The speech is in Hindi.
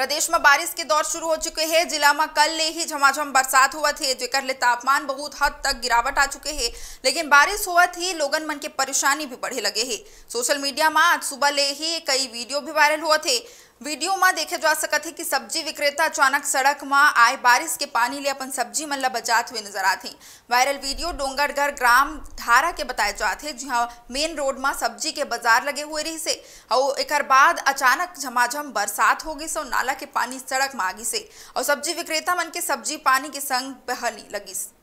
प्रदेश में बारिश के दौर शुरू हो चुके हैं जिला में कल ले ही झमाझम बरसात हुआ थे जेकर ले तापमान बहुत हद तक गिरावट आ चुके हैं लेकिन बारिश हुआ थी लोगन मन के परेशानी भी बढ़े लगे है सोशल मीडिया में आज सुबह ले ही कई वीडियो भी वायरल हुआ थे वीडियो में देखे जा सकत है कि सब्जी विक्रेता अचानक सड़क में आए बारिश के पानी ले अपन सब्जी मन ला बचात हुए नजर आते वायरल वीडियो डोंगरगढ़ ग्राम धारा के बताए जाते हैं जहाँ मेन रोड में सब्जी के बाजार लगे हुए रही से और एक बाद अचानक झमाझम बरसात हो गई से और नाला के पानी सड़क में आ गई से और सब्जी विक्रेता मन के सब्जी पानी के संग बहली लगी